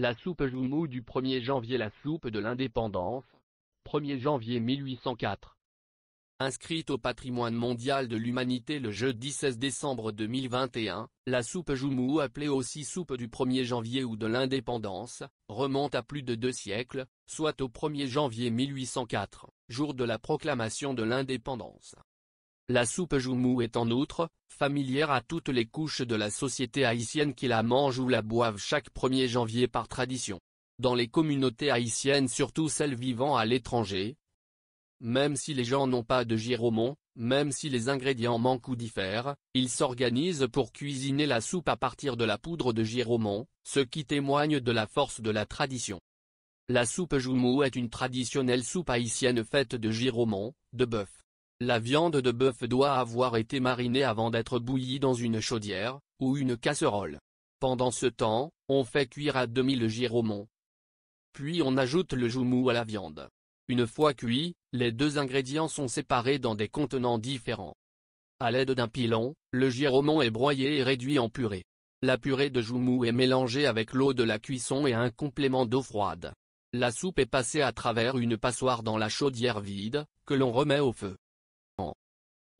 La soupe Joumou du 1er janvier La soupe de l'indépendance, 1er janvier 1804. Inscrite au patrimoine mondial de l'humanité le jeudi 16 décembre 2021, la soupe Joumou appelée aussi soupe du 1er janvier ou de l'indépendance, remonte à plus de deux siècles, soit au 1er janvier 1804, jour de la proclamation de l'indépendance. La soupe Joumou est en outre, familière à toutes les couches de la société haïtienne qui la mangent ou la boivent chaque 1er janvier par tradition. Dans les communautés haïtiennes surtout celles vivant à l'étranger, même si les gens n'ont pas de giromon, même si les ingrédients manquent ou diffèrent, ils s'organisent pour cuisiner la soupe à partir de la poudre de giromon, ce qui témoigne de la force de la tradition. La soupe Joumou est une traditionnelle soupe haïtienne faite de giromon, de bœuf, la viande de bœuf doit avoir été marinée avant d'être bouillie dans une chaudière, ou une casserole. Pendant ce temps, on fait cuire à demi le giromon. Puis on ajoute le joumou à la viande. Une fois cuit, les deux ingrédients sont séparés dans des contenants différents. À l'aide d'un pilon, le giromon est broyé et réduit en purée. La purée de joumou est mélangée avec l'eau de la cuisson et un complément d'eau froide. La soupe est passée à travers une passoire dans la chaudière vide, que l'on remet au feu.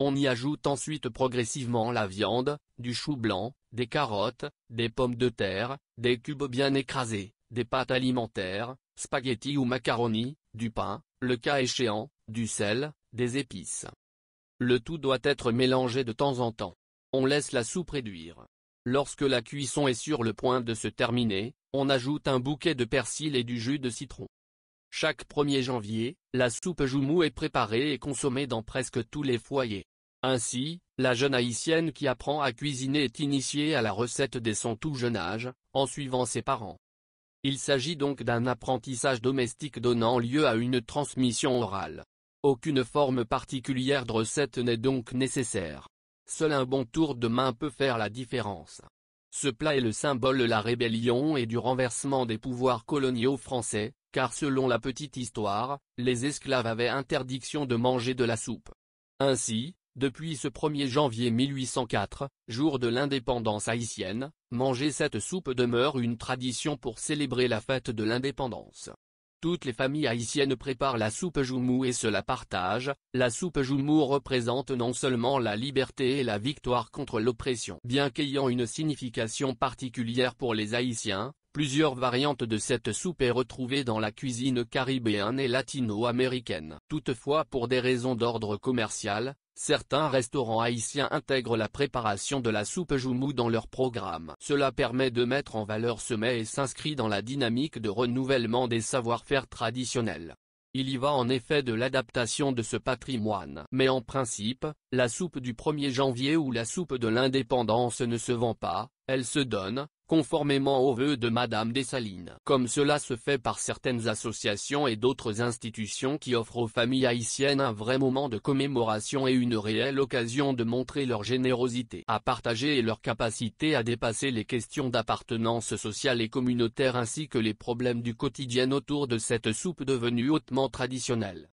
On y ajoute ensuite progressivement la viande, du chou blanc, des carottes, des pommes de terre, des cubes bien écrasés, des pâtes alimentaires, spaghettis ou macaroni, du pain, le cas échéant, du sel, des épices. Le tout doit être mélangé de temps en temps. On laisse la soupe réduire. Lorsque la cuisson est sur le point de se terminer, on ajoute un bouquet de persil et du jus de citron. Chaque 1er janvier, la soupe joumou est préparée et consommée dans presque tous les foyers. Ainsi, la jeune haïtienne qui apprend à cuisiner est initiée à la recette dès son tout jeune âge, en suivant ses parents. Il s'agit donc d'un apprentissage domestique donnant lieu à une transmission orale. Aucune forme particulière de recette n'est donc nécessaire. Seul un bon tour de main peut faire la différence. Ce plat est le symbole de la rébellion et du renversement des pouvoirs coloniaux français, car selon la petite histoire, les esclaves avaient interdiction de manger de la soupe. Ainsi, depuis ce 1er janvier 1804, jour de l'indépendance haïtienne, manger cette soupe demeure une tradition pour célébrer la fête de l'indépendance. Toutes les familles haïtiennes préparent la soupe joumou et se la partagent, la soupe joumou représente non seulement la liberté et la victoire contre l'oppression. Bien qu'ayant une signification particulière pour les haïtiens, Plusieurs variantes de cette soupe est retrouvée dans la cuisine caribéenne et latino-américaine. Toutefois pour des raisons d'ordre commercial, certains restaurants haïtiens intègrent la préparation de la soupe joumou dans leur programme. Cela permet de mettre en valeur ce mets et s'inscrit dans la dynamique de renouvellement des savoir-faire traditionnels. Il y va en effet de l'adaptation de ce patrimoine. Mais en principe, la soupe du 1er janvier ou la soupe de l'indépendance ne se vend pas, elle se donne, conformément aux vœux de Madame Dessalines. Comme cela se fait par certaines associations et d'autres institutions qui offrent aux familles haïtiennes un vrai moment de commémoration et une réelle occasion de montrer leur générosité à partager et leur capacité à dépasser les questions d'appartenance sociale et communautaire ainsi que les problèmes du quotidien autour de cette soupe devenue hautement traditionnelle.